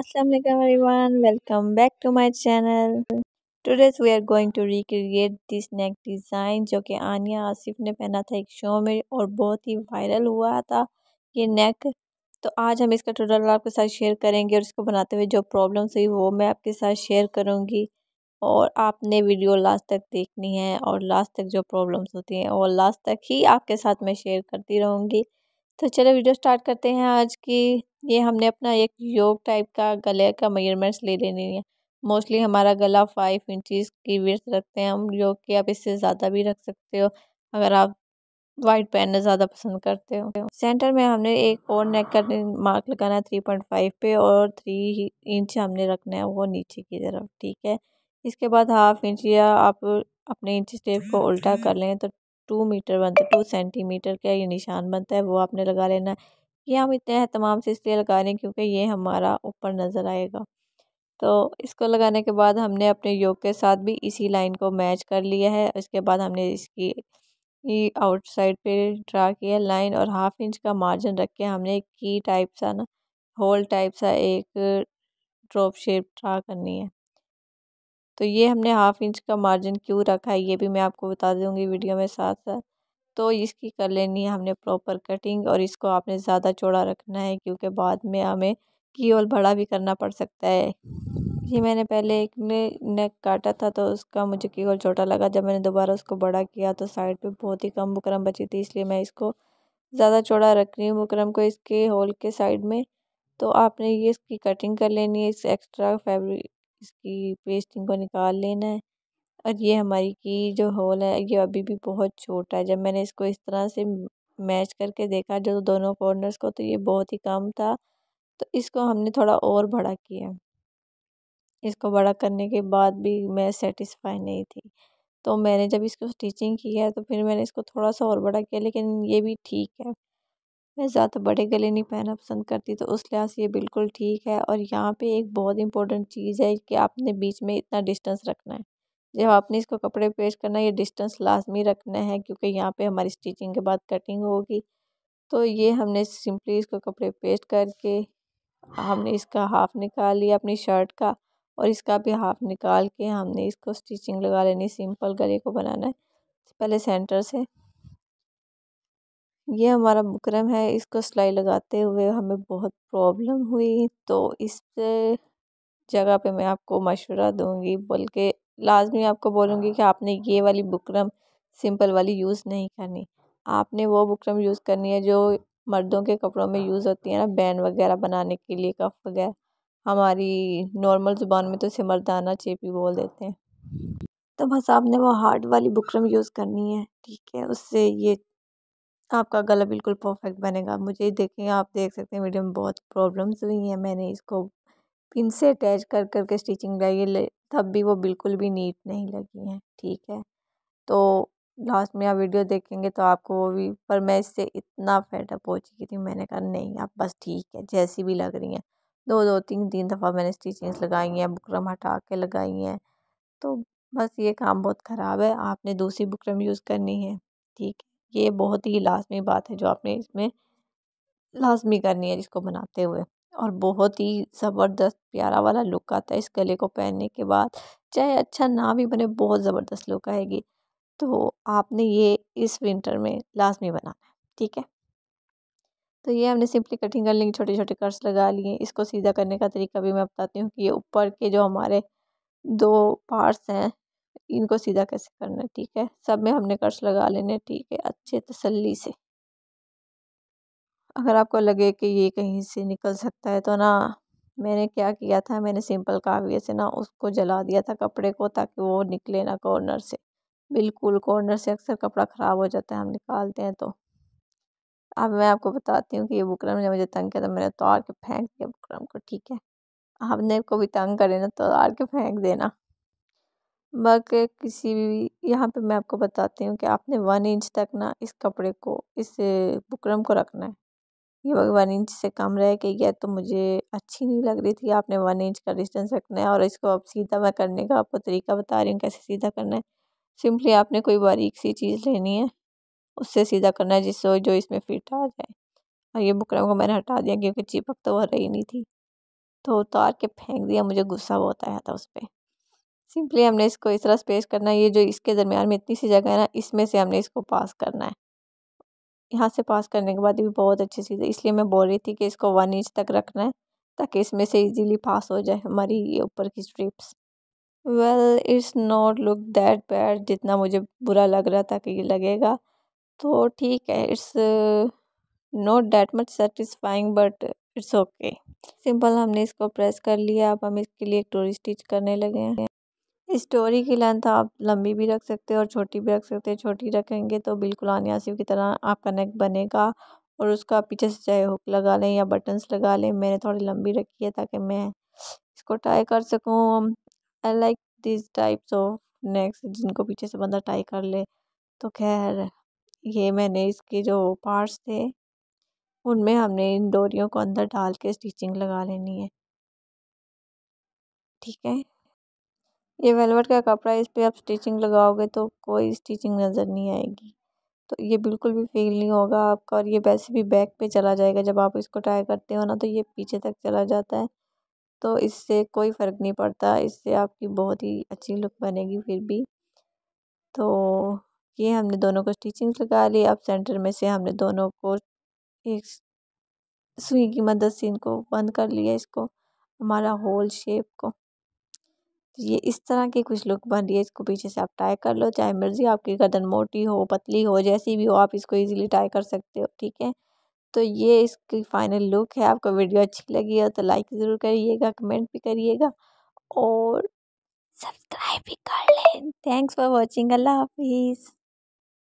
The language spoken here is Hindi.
Assalamualaikum everyone welcome back to my channel today we are going to recreate this neck design जो कि आनिया आसिफ ने पहना था एक शो में और बहुत ही वायरल हुआ था ये नेक तो आज हम इसका टोटल आपके साथ शेयर करेंगे और इसको बनाते हुए जो प्रॉब्लम्स हुई वो मैं आपके साथ शेयर करूँगी और आपने वीडियो लास्ट तक देखनी है और लास्ट तक जो प्रॉब्लम्स होती हैं वो लास्ट तक ही आपके साथ मैं शेयर करती रहूँगी तो चलो वीडियो स्टार्ट करते हैं आज की ये हमने अपना एक योग टाइप का गले का मेजरमेंट्स ले लेनी है मोस्टली हमारा गला फाइव इंचज़ की वर्थ रखते हैं हम जो कि आप इससे ज़्यादा भी रख सकते हो अगर आप वाइट पहनना ज़्यादा पसंद करते हो सेंटर में हमने एक और नेक का मार्क लगाना है थ्री पॉइंट फाइव पे और थ्री इंच हमने रखना है वो नीचे की तरफ ठीक है इसके बाद हाफ इंच या आप अपने इंच स्टेप को उल्टा कर लें तो टू मीटर बनता है टू सेंटीमीटर का ये निशान बनता है वो आपने लगा लेना है ये हम इतने अहतमाम से इसलिए लगा रहे हैं क्योंकि ये हमारा ऊपर नज़र आएगा तो इसको लगाने के बाद हमने अपने योग के साथ भी इसी लाइन को मैच कर लिया है इसके बाद हमने इसकी आउटसाइड पे ड्रा किया लाइन और हाफ इंच का मार्जिन रख के हमने की टाइप सा ना होल टाइप सा एक ड्रॉप शेप ड्रा करनी है तो ये हमने हाफ इंच का मार्जिन क्यों रखा है ये भी मैं आपको बता दूंगी वीडियो में साथ साथ तो इसकी कर लेनी है हमने प्रॉपर कटिंग और इसको आपने ज़्यादा चौड़ा रखना है क्योंकि बाद में हमें की ओल बड़ा भी करना पड़ सकता है ये मैंने पहले एक ने नेक काटा था तो उसका मुझे की ओल छोटा लगा जब मैंने दोबारा उसको बड़ा किया तो साइड पे बहुत ही कम बुकरम बची थी इसलिए मैं इसको ज़्यादा चौड़ा रख रही हूँ बुकरम को इसके होल के साइड में तो आपने ये इसकी कटिंग कर लेनी है इस एक्स्ट्रा फैब्रिक इसकी पेस्टिंग को निकाल लेना है और ये हमारी की जो हॉल है ये अभी भी बहुत छोटा है जब मैंने इसको इस तरह से मैच करके देखा जो तो दोनों कॉर्नर्स को तो ये बहुत ही कम था तो इसको हमने थोड़ा और बड़ा किया इसको बड़ा करने के बाद भी मैं सेटिस्फाई नहीं थी तो मैंने जब इसको स्टिचिंग की है तो फिर मैंने इसको थोड़ा सा और बड़ा किया लेकिन ये भी ठीक है मैं ज़्यादा बड़े गले नहीं पहनना पसंद करती तो उस लिहाज से ये बिल्कुल ठीक है और यहाँ पे एक बहुत इंपॉर्टेंट चीज़ है कि आपने बीच में इतना डिस्टेंस रखना है जब आपने इसको कपड़े पेश करना ये डिस्टेंस लाजमी रखना है क्योंकि यहाँ पे हमारी स्टिचिंग के बाद कटिंग होगी तो ये हमने सिंपली इसको कपड़े पेस्ट करके हमने इसका हाफ निकाल लिया अपनी शर्ट का और इसका भी हाफ निकाल के हमने इसको स्टिचिंग लगा लेनी सिंपल गले को बनाना है पहले सेंटर से ये हमारा मुकरम है इसको सिलाई लगाते हुए हमें बहुत प्रॉब्लम हुई तो इस जगह पे मैं आपको मशवरा दूंगी बल्कि लाजमी आपको बोलूँगी हाँ। कि आपने ये वाली बुकरम सिंपल वाली यूज़ नहीं करनी आपने वो बुकरम यूज़ करनी है जो मर्दों के कपड़ों में हाँ। यूज़ होती है ना बैन वगैरह बनाने के लिए कफ वगैरह हमारी नॉर्मल ज़ुबान में तो इसे मर्दाना चेपी बोल देते हैं तो बस आपने वो हार्ड वाली बुकरम यूज़ करनी है ठीक है उससे ये आपका गला बिल्कुल परफेक्ट बनेगा मुझे देखें आप देख सकते हैं वीडियो में बहुत प्रॉब्लम्स हुई हैं मैंने इसको पिन से अटैच कर कर के स्टिचिंग लगाइए तब भी वो बिल्कुल भी नीट नहीं लगी हैं ठीक है तो लास्ट में आप वीडियो देखेंगे तो आपको वो भी पर मैं इससे इतना फेटअप हो चुकी थी मैंने कहा नहीं आप बस ठीक है जैसी भी लग रही हैं दो दो तीन तीन दफ़ा मैंने स्टिचिंग्स लगाई हैं बुकरम हटा के लगाई हैं तो बस ये काम बहुत ख़राब है आपने दूसरी बुकरम यूज़ करनी है ठीक है ये बहुत ही लाजमी बात है जो आपने इसमें लाजमी करनी है जिसको बनाते हुए और बहुत ही ज़बरदस्त प्यारा वाला लुक आता है इस गले को पहनने के बाद चाहे अच्छा ना भी बने बहुत ज़बरदस्त लुक आएगी तो आपने ये इस विंटर में लाजमी बनाना है ठीक है तो ये हमने सिंपली कटिंग कर लेंगे छोटे छोटे कर्स लगा लिए इसको सीधा करने का तरीका भी मैं बताती हूँ कि ये ऊपर के जो हमारे दो पार्ट्स हैं इनको सीधा कैसे करना है ठीक है सब में हमने कर्स लगा लेने ठीक है अच्छे तसल्ली से अगर आपको लगे कि ये कहीं से निकल सकता है तो ना मैंने क्या किया था मैंने सिंपल काव्य से ना उसको जला दिया था कपड़े को ताकि वो निकले ना कॉर्नर से बिल्कुल कॉर्नर से अक्सर कपड़ा ख़राब हो जाता है हम निकालते हैं तो अब मैं आपको बताती हूँ कि ये बुकरम ने मुझे तंग किया तो मैंने उतार के फेंक दिया बुकरम को ठीक है आपने को भी तंग करे ना तो आर के फेंक देना बाकी किसी भी यहाँ पे मैं आपको बताती हूँ कि आपने वन इंच तक ना इस कपड़े को इस बुकरम को रखना है ये वन इंच से कम रह गई है तो मुझे अच्छी नहीं लग रही थी आपने वन इंच का डिस्टेंस रखना है और इसको अब सीधा मैं करने का आपको तरीका बता रही हूँ कैसे सीधा करना है सिंपली आपने कोई बारीक सी चीज़ लेनी है उससे सीधा करना है जिससे जो इसमें फिट आ जाए और ये बुकरम को मैंने हटा दिया क्योंकि चिपक तो वह रही नहीं थी तो उतार के फेंक दिया मुझे गुस्सा बहुत आया था उस पर सिंपली हमने इसको इस तरह स्पेस करना है ये जो इसके दरमियान में इतनी सी जगह है ना इसमें से हमने इसको पास करना है यहाँ से पास करने के बाद भी बहुत अच्छी चीज़ है इसलिए मैं बोल रही थी कि इसको वन इंच तक रखना है ताकि इसमें से इजीली पास हो जाए हमारी ये ऊपर की strips well it's not look that bad जितना मुझे बुरा लग रहा था कि ये लगेगा तो ठीक है it's not that much satisfying but it's okay simple हमने इसको प्रेस कर लिया अब हम इसके लिए एक टोरी स्टिच करने लगे हैं स्टोरी की लेंथ आप लंबी भी रख सकते हो और छोटी भी रख सकते हो छोटी रखेंगे तो बिल्कुल आने आसिफ की तरह आपका नेक बनेगा और उसका पीछे से चाहे हुक लगा लें या बटन्स लगा लें मैंने थोड़ी लंबी रखी है ताकि मैं इसको टाई कर सकूँ I like this types of necks जिनको पीछे से बंदा टाई कर ले तो खैर ये मैंने इसके जो पार्ट्स थे उनमें हमने इन डोरियों को अंदर डाल के स्टिचिंग लगा लेनी है ठीक है ये वेलवेट का कपड़ा है इस पर आप स्टिचिंग लगाओगे तो कोई स्टिचिंग नज़र नहीं आएगी तो ये बिल्कुल भी फील नहीं होगा आपका और ये वैसे भी बैक पे चला जाएगा जब आप इसको ट्राई करते हो ना तो ये पीछे तक चला जाता है तो इससे कोई फ़र्क नहीं पड़ता इससे आपकी बहुत ही अच्छी लुक बनेगी फिर भी तो ये हमने दोनों को स्टिचिंग लगा ली अब सेंटर में से हमने दोनों को एक सुई की मदद से इनको बंद कर लिया इसको हमारा होल शेप को ये इस तरह की कुछ लुक बन रही है इसको पीछे से आप टाई कर लो चाहे मर्जी आपकी गर्दन मोटी हो पतली हो जैसी भी हो आप इसको इजीली टाई कर सकते हो ठीक है तो ये इसकी फाइनल लुक है आपको वीडियो अच्छी लगी हो तो लाइक ज़रूर करिएगा कमेंट भी करिएगा और सब्सक्राइब भी कर लें थैंक्स फॉर वॉचिंग अल्लाह हाफिज़